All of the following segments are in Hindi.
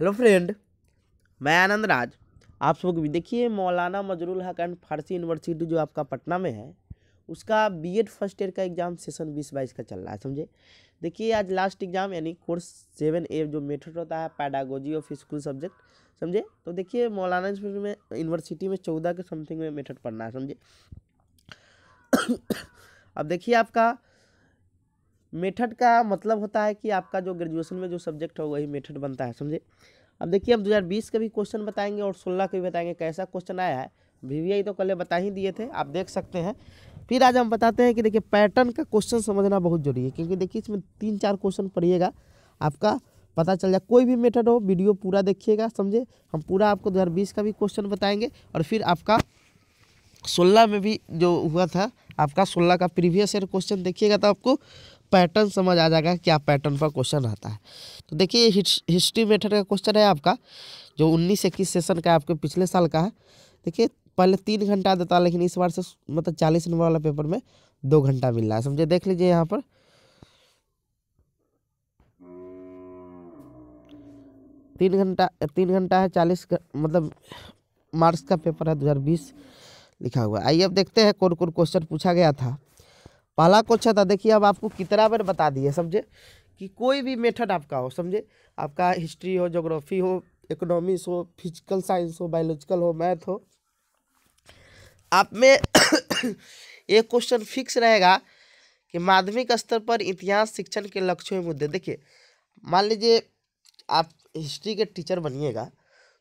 हेलो फ्रेंड मैं आनंद राज आप सबको भी देखिए मौलाना मजरुल हक एंड फारसी यूनिवर्सिटी जो आपका पटना में है उसका बीएड फर्स्ट ईयर का एग्ज़ाम सेशन बीस बाईस का चल रहा है समझे देखिए आज लास्ट एग्ज़ाम यानी कोर्स सेवन ए जो मेथड होता है पैडागोजी ऑफ स्कूल सब्जेक्ट समझे तो देखिए मौलाना में यूनिवर्सिटी में चौदह के समथिंग में मेथड पढ़ना है समझे अब देखिए आपका मेथड का मतलब होता है कि आपका जो ग्रेजुएशन में जो सब्जेक्ट है वही मेथड बनता है समझे अब देखिए अब 2020 का भी क्वेश्चन बताएंगे और 16 का भी बताएंगे कैसा क्वेश्चन आया है वी तो कल बता ही दिए थे आप देख सकते हैं फिर आज हम बताते हैं कि देखिए पैटर्न का क्वेश्चन समझना बहुत जरूरी है क्योंकि देखिए इसमें तीन चार क्वेश्चन पढ़िएगा आपका पता चल जाए कोई भी मेथड हो वीडियो पूरा देखिएगा समझे हम पूरा आपको दो का भी क्वेश्चन बताएंगे और फिर आपका सोलह में भी जो हुआ था आपका सोलह का प्रीवियस ईयर क्वेश्चन देखिएगा तो आपको पैटर्न समझ आ जाएगा क्या पैटर्न पर क्वेश्चन रहता है तो देखिए हिस्ट्री मेथड का क्वेश्चन है आपका जो उन्नीस इक्कीस सेशन का आपके पिछले साल का है देखिए पहले तीन घंटा देता लेकिन इस बार से मतलब चालीस नंबर वाला पेपर में दो घंटा मिल रहा है समझे देख लीजिए यहाँ पर तीन घंटा तीन घंटा है चालीस मतलब मार्क्स का पेपर है दो हज़ार बीस लिखा हुआ आइए अब देखते हैं कौन कौन क्वेश्चन पूछा गया था पहला क्वेश्चन था देखिए अब आपको कितना बार बता दिए समझे कि कोई भी मेथड आपका हो समझे आपका हिस्ट्री हो जोग्राफी हो इकोनॉमिक्स हो फिजिकल साइंस हो बायोलॉजिकल हो मैथ हो आप में एक क्वेश्चन फिक्स रहेगा कि माध्यमिक स्तर पर इतिहास शिक्षण के लक्ष्यों मुद्दे देखिए मान लीजिए आप हिस्ट्री के टीचर बनिएगा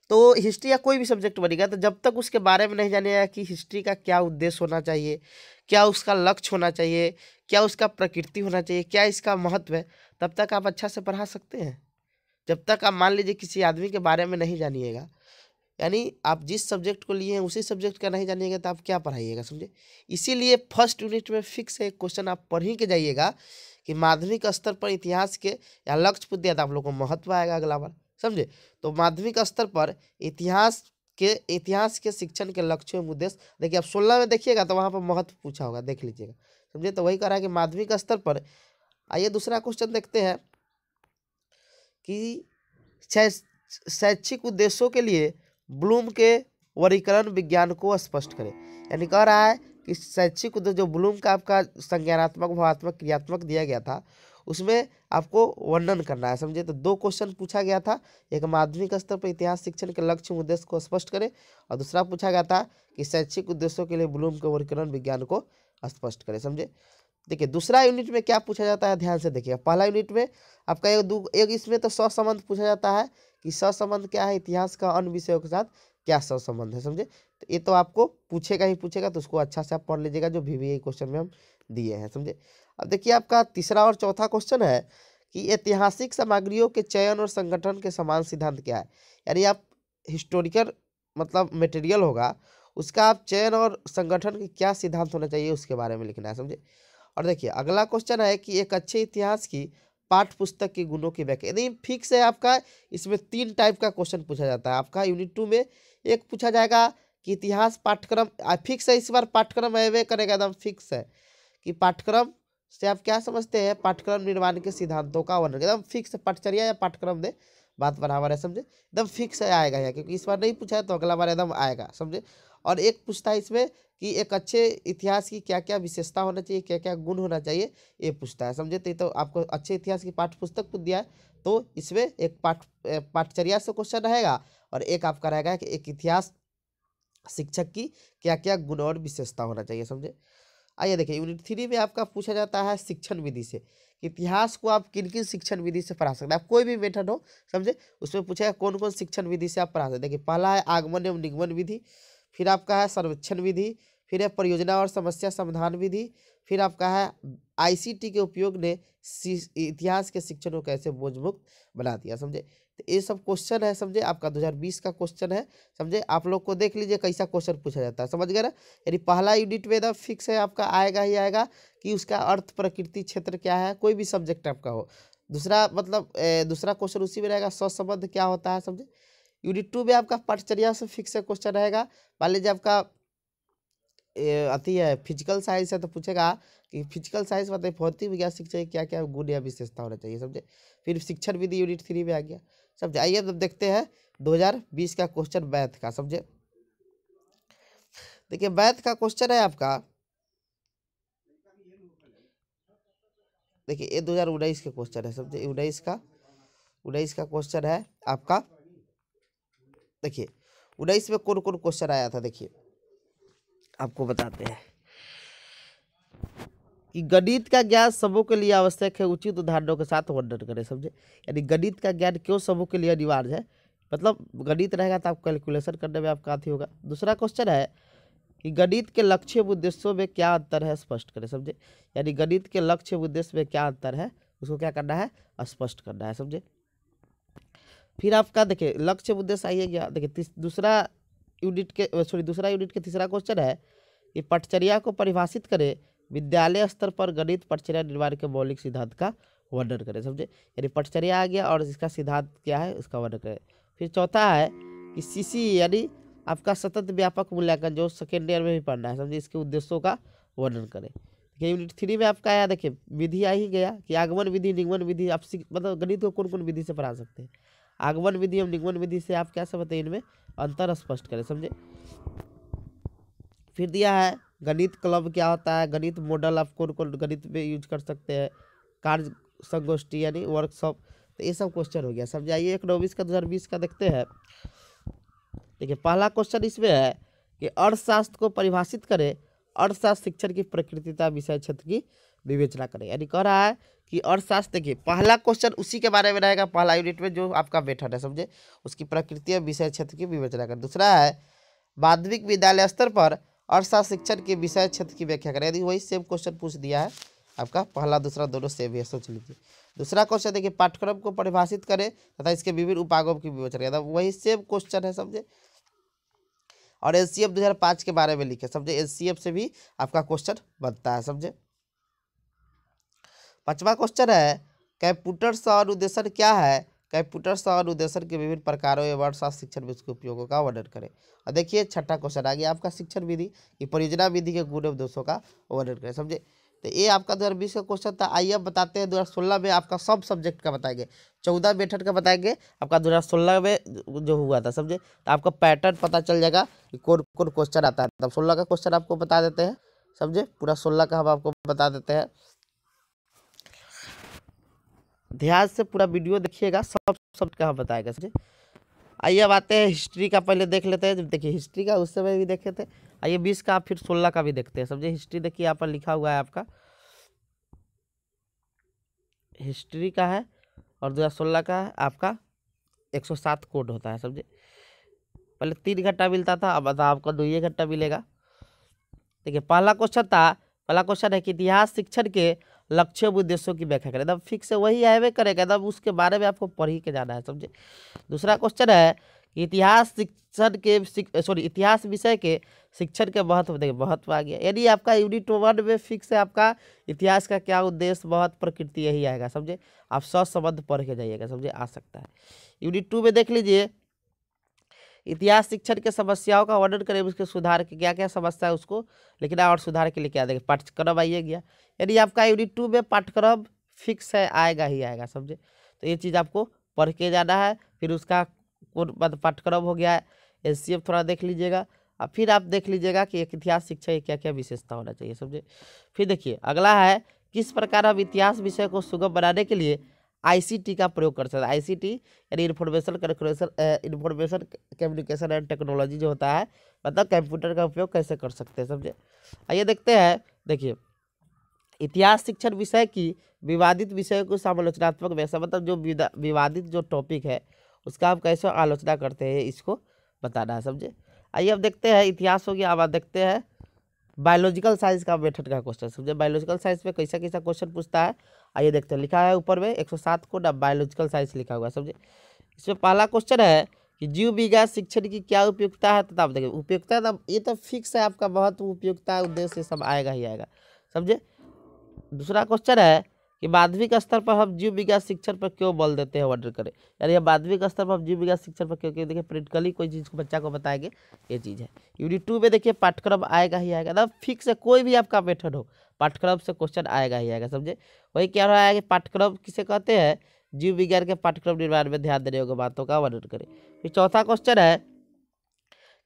तो हिस्ट्री या कोई भी सब्जेक्ट बनेगा तो जब तक उसके बारे में नहीं जानेगा कि हिस्ट्री का क्या उद्देश्य होना चाहिए क्या उसका लक्ष्य होना चाहिए क्या उसका प्रकृति होना चाहिए क्या इसका महत्व है तब तक आप अच्छा से पढ़ा सकते हैं जब तक आप मान लीजिए किसी आदमी के बारे में नहीं जानिएगा यानी आप जिस सब्जेक्ट को लिए हैं उसी सब्जेक्ट का नहीं जानिएगा तो आप क्या पढ़ाइएगा समझे इसीलिए फर्स्ट यूनिट में फिक्स है क्वेश्चन आप पढ़ ही के जाइएगा कि माध्यमिक स्तर पर इतिहास के या लक्ष्य बुद्धि तो आप लोग को महत्व आएगा अगला बार समझे तो माध्यमिक स्तर पर इतिहास के इतिहास के शिक्षण के लक्ष्य एवं उद्देश्य देखिए आप सोलह में देखिएगा तो वहाँ पर महत्व पूछा होगा देख लीजिएगा समझे तो वही कह रहा है कि माध्यमिक स्तर पर आइए दूसरा क्वेश्चन देखते हैं कि शैक्षिक उद्देश्यों के लिए ब्लूम के वर्गीकरण विज्ञान को स्पष्ट करें यानी कह रहा है कि शैक्षिक उद्देश्य जो ब्लूम का आपका संज्ञानात्मक भावात्मक क्रियात्मक दिया गया था उसमें आपको वर्णन करना है समझे तो दो क्वेश्चन पूछा गया था एक माध्यमिक स्तर पर इतिहास शिक्षण के लक्ष्य उद्देश्य को स्पष्ट करें और दूसरा पूछा गया था कि शैक्षिक उद्देश्यों के लिए ब्लूम के वर्गीकरण विज्ञान को स्पष्ट करें समझे देखिए दूसरा यूनिट में क्या पूछा जाता है ध्यान से देखिए पहला यूनिट में आपका एक दो एक इसमें तो सहसंबंध पूछा जाता है कि सहसंबंध क्या है इतिहास का अन्य विषयों के साथ क्या सहसंबंध है समझे तो ये तो आपको पूछेगा ही पूछेगा तो उसको अच्छा से आप पढ़ लीजिएगा जो भी, भी क्वेश्चन में हम दिए हैं समझे अब देखिए आपका तीसरा और चौथा क्वेश्चन है कि ऐतिहासिक सामग्रियों के चयन और संगठन के समान सिद्धांत क्या है यानी आप हिस्टोरिकल मतलब मटेरियल होगा उसका आप चयन और संगठन के क्या सिद्धांत होना चाहिए उसके बारे में लिखना है समझे और देखिए अगला क्वेश्चन है कि एक अच्छे इतिहास की पाठ पुस्तक के गुणों की व्याख्या यानी फिक्स है आपका इसमें तीन टाइप का क्वेश्चन पूछा जाता है आपका यूनिट टू में एक पूछा जाएगा कि इतिहास पाठ्यक्रम फिक्स है इस बार पाठ्यक्रम है वे करेगा एकदम फिक्स है कि पाठ्यक्रम से आप क्या समझते हैं पाठ्यक्रम निर्माण के सिद्धांतों का वर्णन एकदम फिक्स पाठचर्या या पाठ्यक्रम दे बात बराबर है समझे एकदम फिक्स आएगा यहाँ क्योंकि इस बार नहीं पूछा है तो अगला बार एकदम आएगा समझे और एक पूछता है इसमें कि एक अच्छे इतिहास की क्या क्या विशेषता होना चाहिए क्या क्या गुण होना चाहिए ये पूछता है समझे तो, तो आपको अच्छे इतिहास की पाठ्य पुस्तक दिया है तो इसमें एक पाठ पाठचर्या से क्वेश्चन रहेगा और एक आपका रहेगा कि एक इतिहास शिक्षक की क्या क्या गुण और विशेषता होना चाहिए समझे आइए देखिए यूनिट थ्री में आपका पूछा जाता है शिक्षण विधि से इतिहास को आप किन किन शिक्षण विधि से पढ़ा सकते हैं आप कोई भी मेथड हो समझे उसमें पूछा है कौन कौन शिक्षण विधि से आप पढ़ा सकते हैं देखिए पहला है आगमन एवं निगमन विधि फिर आपका है सर्वेक्षण विधि फिर है परियोजना और समस्या समाधान विधि फिर आपका है आईसीटी के उपयोग ने इतिहास के शिक्षण को कैसे बोझमुक्त बना दिया समझे तो ये सब क्वेश्चन है समझे आपका 2020 का क्वेश्चन है समझे आप लोग को देख लीजिए कैसा क्वेश्चन पूछा जाता है समझ गए ना यानी पहला यूनिट में फिक्स है आपका आएगा ही आएगा कि उसका अर्थ प्रकृति क्षेत्र क्या है कोई भी सब्जेक्ट आपका हो दूसरा मतलब ए, दूसरा क्वेश्चन उसी में रहेगा स्वसंबंध क्या होता है समझे यूनिट टू में आपका पाठचर्या से फिक्स है क्वेश्चन रहेगा मान लीजिए आपका अति है फिजिकल साइंस है तो पूछेगा कि फिजिकल साइंस मतलब भौतिक विज्ञान शिक्षा क्या क्या गुण या विशेषता होना चाहिए समझे फिर शिक्षण विधि यूनिट थ्री में आ गया समझे आइए तब देखते हैं 2020 का क्वेश्चन मैथ का समझे देखिए मैथ का क्वेश्चन है आपका देखिए ये दो हजार उन्नीस का क्वेश्चन है समझे उन्नीस का उन्नीस का क्वेश्चन है आपका देखिए उन्नीस में कौन कौन क्वेश्चन आया था देखिए आपको बताते हैं कि गणित का ज्ञान सबों के लिए आवश्यक है उचित उदाहरणों के साथ वर्णन करें समझे यानी गणित का ज्ञान क्यों सबों के लिए अनिवार्य है मतलब गणित रहेगा तो आप कैलकुलेशन करने में आपका अथी होगा दूसरा क्वेश्चन है कि गणित के लक्ष्य उद्देश्यों में क्या अंतर है स्पष्ट करें समझे यानी गणित के लक्ष्य उद्देश्य में क्या अंतर है उसको क्या करना है स्पष्ट करना है समझे फिर आपका देखिए लक्ष्य उद्देश्य आइए क्या देखिए दूसरा यूनिट के सॉरी दूसरा यूनिट के तीसरा क्वेश्चन है कि पटचर्या को परिभाषित करें विद्यालय स्तर पर गणित पटचर्या निर्माण के मौलिक सिद्धांत का वर्णन करें समझे यानी पटचर्या आ गया और इसका सिद्धांत क्या है उसका वर्णन करें फिर चौथा है कि सीसी यानी आपका सतत व्यापक मूल्यांकन जो सेकेंड ईयर में भी पढ़ना है समझे इसके उद्देश्यों का वर्णन करें देखिए यूनिट थ्री में आपका आया देखिए विधि आ ही गया कि आगमन विधि निगमन विधि आप मतलब गणित को कौन कौन विधि से पढ़ा सकते हैं आगमन विधि और निगमन विधि से आप क्या समझते हैं इनमें अंतर स्पष्ट करें समझे फिर दिया है गणित क्लब क्या होता है गणित मॉडल आप कौन कौन गणित में यूज कर सकते हैं कार्य संगोष्ठी यानी वर्कशॉप तो ये सब क्वेश्चन हो गया समझाइए इकोनॉमिक्स का दो हज़ार बीस का देखते हैं देखिए पहला क्वेश्चन इसमें है कि अर्थशास्त्र को परिभाषित करें अर्थशास्त्र शिक्षण की प्रकृतिता विषय क्षेत्र की विवेचना करें यानी कह रहा है कि अर्थशास्त्र देखिए पहला क्वेश्चन उसी के बारे में रहेगा पहला यूनिट में जो आपका बैठन है समझे उसकी प्रकृति और विषय क्षेत्र की विवेचना करें दूसरा है माध्यमिक विद्यालय स्तर पर अर्थशास्त्र के विषय क्षेत्र की व्याख्या करें यदि वही सेम क्वेश्चन पूछ दिया है आपका पहला दूसरा दोनों सेम है सोच लीजिए दूसरा क्वेश्चन देखिए पाठ्यक्रम को परिभाषित करें तथा इसके विभिन्न उपागों की विवेचन करें वही सेम क्वेश्चन है समझे और एन सी एफ के बारे में लिखे समझे एन सी एफ से भी आपका क्वेश्चन बनता है समझे पाँचवा क्वेश्चन है कंप्यूटर और अनुदेशन क्या है कंप्यूटर्स और उद्देश्य के विभिन्न प्रकारों एवं साथ शिक्षण विधि के उपयोगों का वर्णन करें और देखिए छठा क्वेश्चन आ गया आपका शिक्षण विधि कि परियोजना विधि के गुण एवं दोषों का वर्णन करें समझे तो ये आपका दो हज़ार बीस का क्वेश्चन था आइए अब बताते हैं दो हज़ार सोलह में आपका सब सब्जेक्ट का बताएंगे चौदह मेथड का बताएंगे आपका दो हज़ार सोलह में जो हुआ था समझे तो आपका पैटर्न पता चल जाएगा कि कौन कौन क्वेश्चन आता है तब तो सोलह का क्वेश्चन आपको बता देते हैं समझे पूरा सोलह का हम आपको बता देते हैं ध्यान से पूरा वीडियो देखिएगा सब सब क्या बताएगा समझे आइए अब आते हैं हिस्ट्री का पहले देख लेते हैं देखिए हिस्ट्री का उस समय भी देखे थे आइए बीस का फिर सोलह का भी देखते हैं समझे हिस्ट्री देखिए यहाँ पर लिखा हुआ है आपका हिस्ट्री का है और दो हज़ार सोलह का है आपका एक सौ सात कोड होता है समझे पहले तीन घंटा मिलता था अब आपको दो ये घंटा मिलेगा देखिए पहला क्वेश्चन था पहला क्वेश्चन है कि इतिहास शिक्षण के लक्ष्य उद्देश्यों की व्याख्या करें एकदम फिक्स है वही आवे करेगा एकदम उसके बारे में आपको पढ़ ही के जाना है समझे दूसरा क्वेश्चन है इतिहास शिक्षण के सॉरी इतिहास विषय के शिक्षण के महत्व देखिए महत्व आ गया यानी आपका यूनिट वन में फिक्स है आपका इतिहास का क्या उद्देश्य महत्व प्रकृति यही आएगा समझे आप सबंध पढ़ के जाइएगा समझे आ सकता है यूनिट टू में देख लीजिए इतिहास शिक्षण के समस्याओं का वर्णन करें उसके सुधार के क्या क्या समस्या है उसको लेकिन और सुधार के लिए क्या देंगे पाठ्यक्रम आइए गया यानी आपका यूनिट टू में पाठ्यक्रम फिक्स है आएगा ही आएगा समझे तो ये चीज़ आपको पढ़ के जाना है फिर उसका कौन पाठ्यक्रम हो गया है एन थोड़ा देख लीजिएगा और फिर आप देख लीजिएगा कि एक इतिहास शिक्षा की क्या क्या विशेषता होना चाहिए समझे फिर देखिए अगला है किस प्रकार हम इतिहास विषय को सुगम बनाने के लिए आई का प्रयोग कर सकते हैं आई सी टी यानी information calculation information communication and technology जो होता है मतलब कंप्यूटर का उपयोग कैसे कर सकते हैं समझे आइए देखते हैं देखिए इतिहास शिक्षण विषय की विवादित विषय को समालोचनात्मक व्यवसाय मतलब जो विवादित जो टॉपिक है उसका हम कैसे आलोचना करते हैं इसको बताना है समझे आइए अब देखते हैं इतिहास हो गया अब देखते हैं बायोलॉजिकल साइंस का मेथड का क्वेश्चन समझे बायोलॉजिकल साइंस में कैसा कैसा क्वेश्चन पूछता है आइए देखते हैं लिखा है ऊपर में 107 को बायोलॉजिकल साइंस लिखा हुआ समझे इसमें पहला क्वेश्चन है कि जीव विज्ञान शिक्षण की क्या उपयोगिता है तथा आप देखिए उपयोगिता तब तो ये तो फिक्स है आपका बहुत उपयोगिता उद्देश्य सब आएगा ही आएगा समझे दूसरा क्वेश्चन है कि माध्यमिक स्तर पर हम जीव विज्ञान शिक्षण पर क्यों बल देते हैं ऑर्डर करें यानी माध्यमिक स्तर पर हम जीव विज्ञान शिक्षण पर क्यों क्योंकि देखिए प्रैक्टिकली कोई चीज़ को बच्चा को बताएंगे ये चीज़ है यूनिट टू में देखिए पाठ्यक्रम आएगा ही आएगा ना फिक्स है कोई भी आपका मेथड हो पाठ्यक्रम से क्वेश्चन आएगा ही आएगा समझे वही क्या रहा है कि पाठ्यक्रम किसे कहते हैं जीव विज्ञान के पाठ्यक्रम निर्माण में ध्यान देने योग्य बातों का वर्णन करें फिर चौथा क्वेश्चन है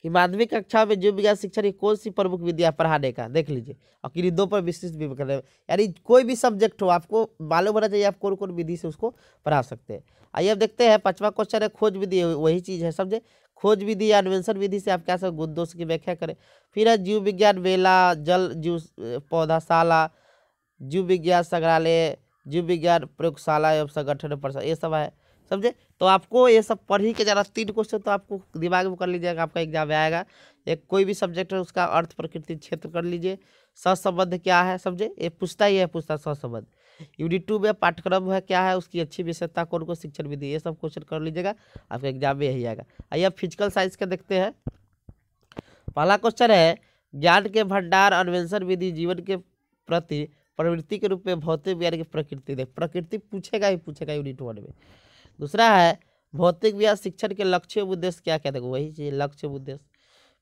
कि माध्यमिक कक्षा में जीव विज्ञान शिक्षा की कौन सी प्रमुख विद्या पढ़ाने का देख लीजिए और किन्हीं पर विशिष्ट भी करने यानी कोई भी सब्जेक्ट हो आपको मालूम होना चाहिए आप कौन कौन विधि से उसको पढ़ा सकते हैं आइए अब देखते हैं पांचवा क्वेश्चन है खोज विधि वही चीज़ है समझे खोज विधि या अन्वेषण विधि से आप क्या सकते गुण दोष की व्याख्या करें फिर है जीव विज्ञान वेला जल जीव पौधाशाला जीव विज्ञान संग्रहालय जीव विज्ञान प्रयोगशाला एवं संगठन पर ये सब है समझे तो आपको ये सब पढ़ ही के जरा तीन क्वेश्चन तो आपको दिमाग में कर लीजिएगा आपका एग्जाम में आएगा एक कोई भी सब्जेक्ट है उसका अर्थ प्रकृति क्षेत्र कर लीजिए ससंबंध क्या है समझे ये पूछता ही है पूछता सहसंबंध यूनिट टू में पाठ्यक्रम है क्या है उसकी अच्छी विशेषता कौन कौन शिक्षण विधि ये सब क्वेश्चन कर लीजिएगा आपके एग्जाम में यही आएगा आइए आप फिजिकल साइंस का देखते हैं पहला क्वेश्चन है ज्ञान के भंडार अन्वेषण विधि जीवन के प्रति प्रवृत्ति के रूप में भौतिक विज्ञान की प्रकृति देख प्रकृति पूछेगा ही पूछेगा यूनिट वन में दूसरा है भौतिक विज्ञान शिक्षण के लक्ष्य उद्देश्य क्या क्या देखो वही चीज लक्ष्य उद्देश्य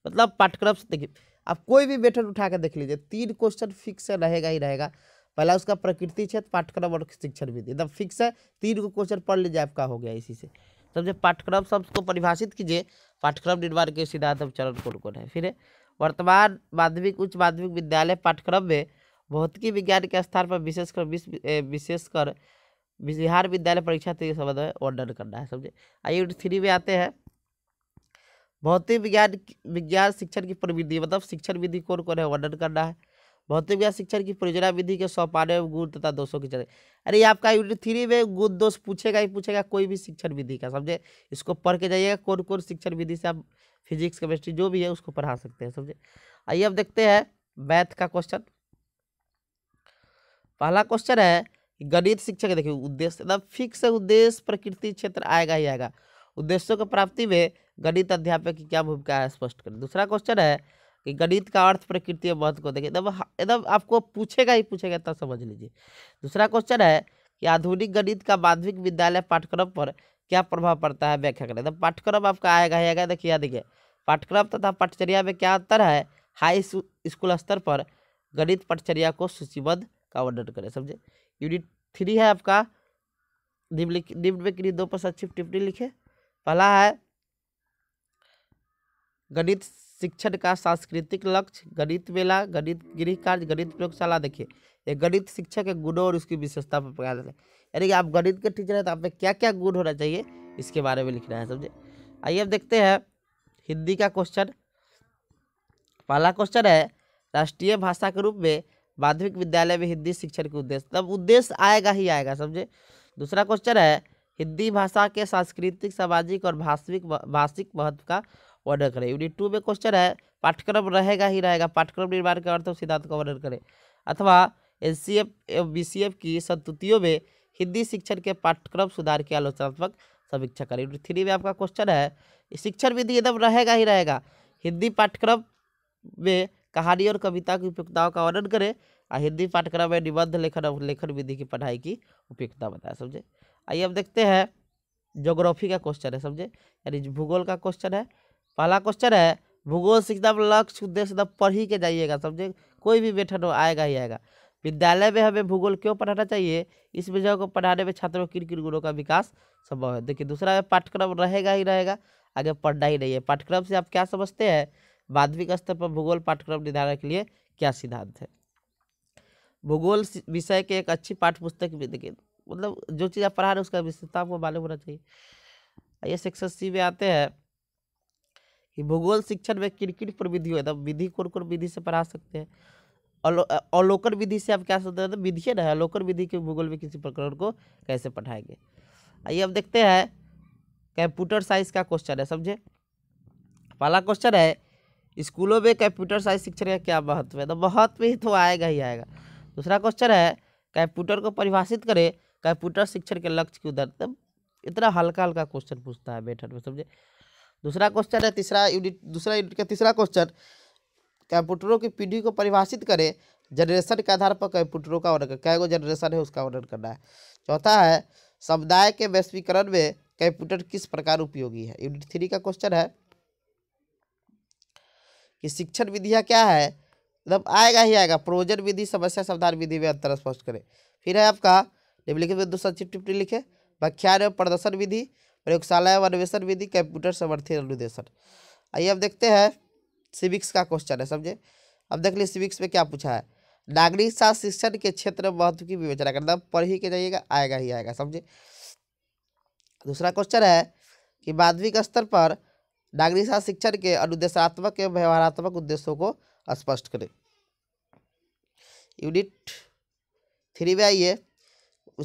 मतलब पाठ्यक्रम से देखिए आप कोई भी मेथड उठा कर देख लीजिए तीन क्वेश्चन फिक्स रहेगा ही रहेगा पहला उसका प्रकृति क्षेत्र पाठ्यक्रम और शिक्षण विधि एकदम फिक्स है तीन को क्वेश्चन पढ़ लीजिए आपका हो गया इसी से समझे तो पाठ्यक्रम शब्द को परिभाषित कीजिए पाठ्यक्रम निर्माण के सिद्धांत चरण कौन कौन है फिर वर्तमान माध्यमिक उच्च माध्यमिक विद्यालय पाठ्यक्रम में भौतिकी विज्ञान के स्थान पर विशेषकर विशेषकर बिहार विद्यालय परीक्षा के संबंध में वर्णन करना है समझे आइए यूनिट थ्री में आते हैं भौतिक विज्ञान विज्ञान शिक्षण की प्रविधि मतलब शिक्षण विधि कौन कौन है वर्णन करना है भौतिक विज्ञान शिक्षण की परियोजना विधि के में गुण तथा दोषों की चर्चा अरे आपका यूनिट थ्री में गुण दोष पूछेगा ही पूछेगा कोई भी शिक्षण विधि का समझे इसको पढ़ के जाइएगा कौन कौन शिक्षण विधि से आप फिजिक्स केमिस्ट्री जो भी है उसको पढ़ा सकते हैं समझे आइए अब देखते हैं मैथ का क्वेश्चन पहला क्वेश्चन है गणित शिक्षा का देखिए उद्देश्य फिक्स मतलब उद्देश्य प्रकृति क्षेत्र आएगा ही आएगा उद्देश्यों की प्राप्ति में गणित अध्यापक की क्या भूमिका है स्पष्ट करें दूसरा क्वेश्चन है कि गणित का अर्थ प्रकृति और महत्व को देखिए एकदम आपको पूछेगा ही पूछेगा तब समझ लीजिए दूसरा क्वेश्चन है कि आधुनिक गणित का माध्यमिक विद्यालय पाठ्यक्रम पर क्या प्रभाव पड़ता है व्याख्या करें तो पाठ्यक्रम आपका आएगा ही आएगा देखिए देखिए पाठ्यक्रम तथा पाठचर्या में क्या अंतर है हाई स्कूल स्तर पर गणित पाठचर्या को सूचीबद्ध का वर्णन करें समझे यूनिट थ्री है आपका निम्न निम्न में किन्हीं दो पर संक्षिप्त टिप्पणी लिखे पहला है गणित शिक्षण का सांस्कृतिक लक्ष्य गणित मेला गणित गृह कार्य गणित प्रयोगशाला देखिए ये गणित शिक्षा के गुणों और उसकी विशेषता पर प्रकाश है यानी कि आप गणित के टीचर हैं तो आप में क्या क्या गुण होना चाहिए इसके बारे में लिखना है समझे आइए अब देखते हैं हिंदी का क्वेश्चन पहला क्वेश्चन है राष्ट्रीय भाषा के रूप में माध्यमिक विद्यालय में हिंदी शिक्षण के उद्देश्य तब उद्देश्य आएगा ही आएगा समझे दूसरा क्वेश्चन है हिंदी भाषा के सांस्कृतिक सामाजिक और भाषिक भाषिक महत्व का वर्णन करें यूनिट टू में क्वेश्चन है पाठ्यक्रम रहेगा ही रहेगा पाठ्यक्रम निर्माण के अर्थ सिद्धांत का वर्णन करें अथवा एन सी एफ एवं बी सी एफ की संतुतियों में हिंदी शिक्षण के पाठ्यक्रम सुधार की आलोचनात्मक समीक्षा करें यूनिट थ्री में आपका क्वेश्चन है शिक्षण विधि एकदम रहेगा ही रहेगा हिंदी पाठ्यक्रम में कहानी और कविता की उपयोगिताओं का वर्णन करें और हिंदी पाठ्यक्रम में निबंध लेखन और लेखन विधि की पढ़ाई की उपयोगिता बताए समझे आइए अब देखते हैं ज्योग्राफी का क्वेश्चन है समझे यानी भूगोल का क्वेश्चन है पहला क्वेश्चन है भूगोल से एकदम लक्ष्य उद्देश्य एकदम पढ़ ही के जाइएगा समझे कोई भी बैठन हो आएगा ही आएगा विद्यालय में हमें भूगोल क्यों पढ़ाना चाहिए इस विषय को पढ़ाने में छात्रों किन किन गुणों का विकास संभव है देखिए दूसरा पाठ्यक्रम रहेगा ही रहेगा आगे पढ़ना ही नहीं है पाठ्यक्रम से आप क्या समझते हैं माध्यमिक स्तर पर भूगोल पाठ्यक्रम निर्धारण के लिए क्या सिद्धांत है भूगोल विषय के एक अच्छी पाठ्यपुस्तक भी देखिए मतलब जो चीज़ आप पढ़ा रहे हैं उसका विशेषता आपको मालूम होना चाहिए ये सेक्शन सी में आते हैं भूगोल शिक्षण में किन पर तो विधि हुआ था विधि कौन कौन विधि से पढ़ा सकते हैं अवलोकन विधि से आप क्या सोचते हैं तो ना है अवलोकन विधि के भूगोल में किसी प्रकरण को कैसे पढ़ाएंगे आइए अब देखते हैं कंप्यूटर साइंस का क्वेश्चन है समझे पहला क्वेश्चन है स्कूलों में कंप्यूटर साइंस शिक्षण का क्या महत्व है तो महत्व ही तो आएगा ही आएगा दूसरा क्वेश्चन है कंप्यूटर को परिभाषित करें कंप्यूटर शिक्षण के लक्ष्य की उदाहरण इतना हल्का हल्का क्वेश्चन पूछता है बैठक में समझे दूसरा क्वेश्चन है तीसरा यूनिट दूसरा यूनिट का तीसरा क्वेश्चन कंप्यूटरों की पीढ़ी को परिभाषित करें जनरेशन के आधार पर कंप्यूटरों का वर्णन कै गो जनरेशन है उसका वर्णन करना है चौथा है समुदाय के वैश्वीकरण में कंप्यूटर किस प्रकार उपयोगी है यूनिट थ्री का क्वेश्चन है कि शिक्षण विधियाँ क्या है मतलब आएगा ही आएगा प्रोजन विधि समस्या समाधान विधि में अंतर स्पष्ट करें फिर है आपका निम्नलिखित में दूसरा चिट्ठी लिखे व्याख्यान एवं प्रदर्शन विधि प्रयोगशाला एवं अन्वेषण विधि कंप्यूटर समर्थित अनुदेशन आइए अब देखते हैं सिविक्स का क्वेश्चन है समझे अब देख लीजिए सिविक्स में क्या पूछा है नागरिक शास्त्र शिक्षण के क्षेत्र में महत्व की विवेचना करना पढ़ ही के जाइएगा आएगा ही आएगा समझे दूसरा क्वेश्चन है कि माध्यमिक स्तर पर नागरिक शास्त्र शिक्षण के अनुदेशात्मक एवं व्यवहारात्मक उद्देश्यों को स्पष्ट करें यूनिट थ्री में आइए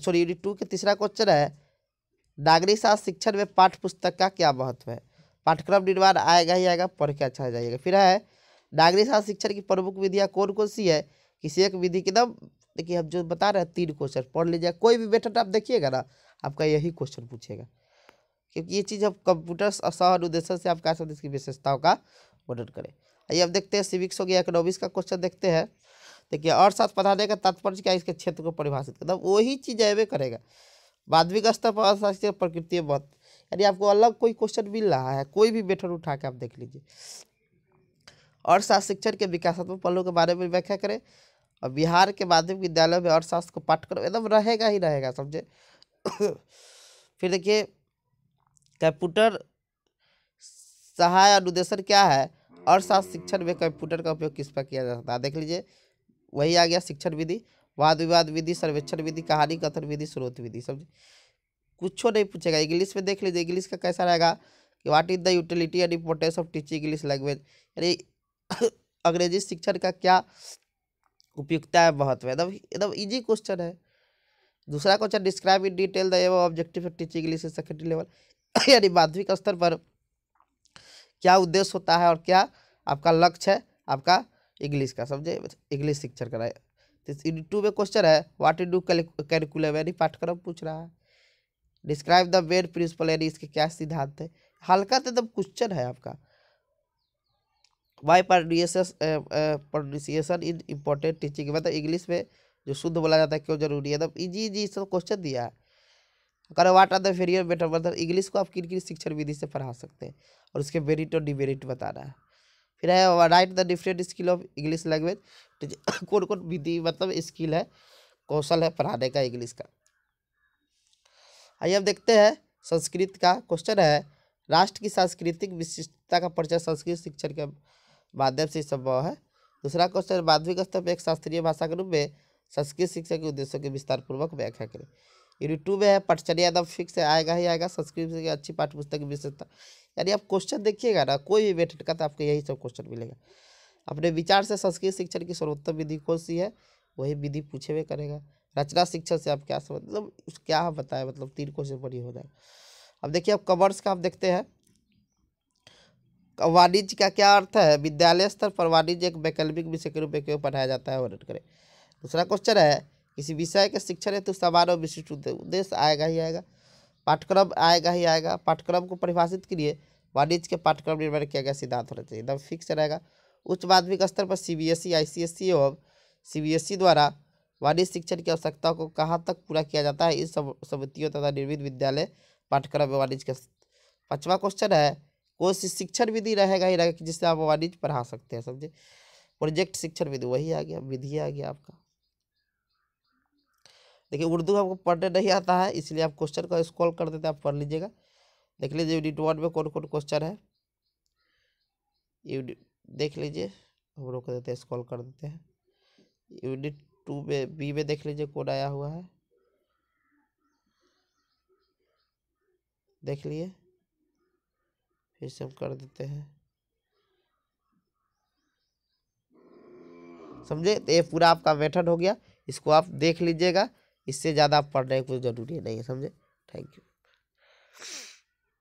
सॉरी यूनिट टू के तीसरा क्वेश्चन है नागरिक शास्त्र शिक्षण में पाठ्य पुस्तक का क्या महत्व है पाठ्यक्रम निर्माण आएगा ही आएगा पढ़ के अच्छा जाएगा फिर है नागरिक शास्त्र शिक्षण की प्रमुख विधियाँ कौन कौन सी है किसी एक विधि के नाम देखिए हम जो बता रहे हैं तीन क्वेश्चन पढ़ लीजिए कोई भी बेटर तो आप देखिएगा ना आपका यही क्वेश्चन पूछेगा क्योंकि ये चीज़ हम कंप्यूटर सह अनुदेशन से आपका साथ इसकी विशेषताओं का वर्णन करें आइए अब देखते हैं सिविक्स हो गया इकोनॉमिक्स का क्वेश्चन देखते हैं देखिए और साथ पढ़ाने का तात्पर्य क्या इसके क्षेत्र को परिभाषित करता वही चीज़ एवे करेगा वाद्विक स्तर पर अर्थशास्त्रीय प्रकृति मत यानी आपको अलग कोई क्वेश्चन मिल रहा है कोई भी मेथड उठा के आप देख लीजिए अर्थशास्त्र शिक्षण के विकासात्मक पहलुओं के बारे में व्याख्या करें और बिहार के माध्यमिक विद्यालयों में अर्थशास्त्र को पाठ्यक्रम एकदम रहेगा ही रहेगा समझे फिर देखिए कंप्यूटर सहाय अनुदेशन क्या है अर्थशास्त्र शिक्षण में कंप्यूटर का उपयोग किस पर किया जा सकता है देख लीजिए वही आ गया शिक्षण विधि वाद विवाद विधि सर्वेक्षण विधि कहानी कथन विधि स्रोत विधि सब कुछ नहीं पूछेगा इंग्लिश में देख लीजिए इंग्लिश का कैसा रहेगा कि what is the utility and importance of teaching English language यानी अंग्रेजी शिक्षण का क्या उपयुक्तता है महत्व एकदम एकदम ईजी क्वेश्चन है दूसरा question describe in detail the एवं objective of teaching English secondary level यानी माध्यमिक स्तर पर क्या उद्देश्य होता है और क्या आपका लक्ष्य है आपका इंग्लिश का समझे इंग्लिश शिक्षण कराए तो टू में क्वेश्चन है व्हाट यू डू कैलकुलम यानी पाठ्यक्रम पूछ रहा है डिस्क्राइब द मेन प्रिंसिपल यानी इसके क्या सिद्धांत है हल्का तो एकदम क्वेश्चन है आपका why pronunciation in important teaching मतलब इंग्लिश में जो शुद्ध बोला जाता है क्यों जरूरी है एकदम इजी इजी सब क्वेश्चन दिया है अगर what are the barrier better मतलब इंग्लिश को आप किन किन शिक्षण विधि से पढ़ा सकते हैं और उसके मेरिट और डिमेरिट बताना है फिर है write the different skill of English language कौन कौन विधि मतलब स्किल है कौशल है पढ़ाने का इंग्लिश का आइए अब देखते हैं संस्कृत का क्वेश्चन है राष्ट्र की सांस्कृतिक विशिष्टता का परिचय संस्कृत शिक्षण के माध्यम से संभव है दूसरा क्वेश्चन माध्यमिक स्तर पर एक शास्त्रीय भाषा के रूप में संस्कृत शिक्षा के उद्देश्यों की विस्तारपूर्वक व्याख्या करें यूनिट टू में है पटचर्या एकदम फिक्स है आएगा ही आएगा संस्कृत की अच्छी पाठ्यपुस्तक की विशेषता यानी आप क्वेश्चन देखिएगा ना कोई भी मेथड का तो आपको यही सब क्वेश्चन मिलेगा अपने विचार से संस्कृत शिक्षण की सर्वोत्तम विधि कौन सी है वही विधि पूछे हुए करेगा रचना शिक्षण से आप क्या समझ मतलब क्या बताए मतलब तीन क्वेश्चन पर ही हो जाएगा अब देखिए अब कॉमर्स का आप देखते हैं वाणिज्य का क्या अर्थ है विद्यालय स्तर पर वाणिज्य एक वैकल्पिक विषय के रूप में क्यों पढ़ाया जाता है वर्णन करें दूसरा क्वेश्चन है किसी विषय के शिक्षण हेतु समान और विशिष्ट उद्देश्य आएगा ही आएगा पाठ्यक्रम आएगा ही आएगा पाठ्यक्रम को परिभाषित के लिए वाणिज्य के पाठ्यक्रम निर्माण किया गया सिद्धांत होना चाहिए एकदम फिक्स रहेगा उच्च माध्यमिक स्तर पर सीबीएसई आईसीएसई एवं सीबीएसई द्वारा वाणिज्य शिक्षण की आवश्यकता को कहाँ तक पूरा किया जाता है इन समितियों तथा निर्मित विद्यालय पाठ्यक्रम में वाणिज्य का पाँचवा क्वेश्चन है कौन सी शिक्षण विधि रहेगा ही रहेगा जिससे आप वाणिज्य पढ़ा सकते हैं समझे प्रोजेक्ट शिक्षण विधि वही आ गया विधि आ गया आपका देखिए उर्दू आपको पढ़ने नहीं आता है इसलिए आप क्वेश्चन का स्कॉल कर देते हैं आप पढ़ लीजिएगा देख लीजिए यूनिट वन में कौन कौन क्वेश्चन है यूनिट देख लीजिए हम रोक देते हैं स्कॉल कर देते हैं यूनिट टू में बी में देख लीजिए कोड आया हुआ है देख लिए फिर से हम कर देते हैं समझे तो ये पूरा आपका मेथड हो गया इसको आप देख लीजिएगा इससे ज़्यादा आप पढ़ने कोई जरूरी नहीं है समझे थैंक यू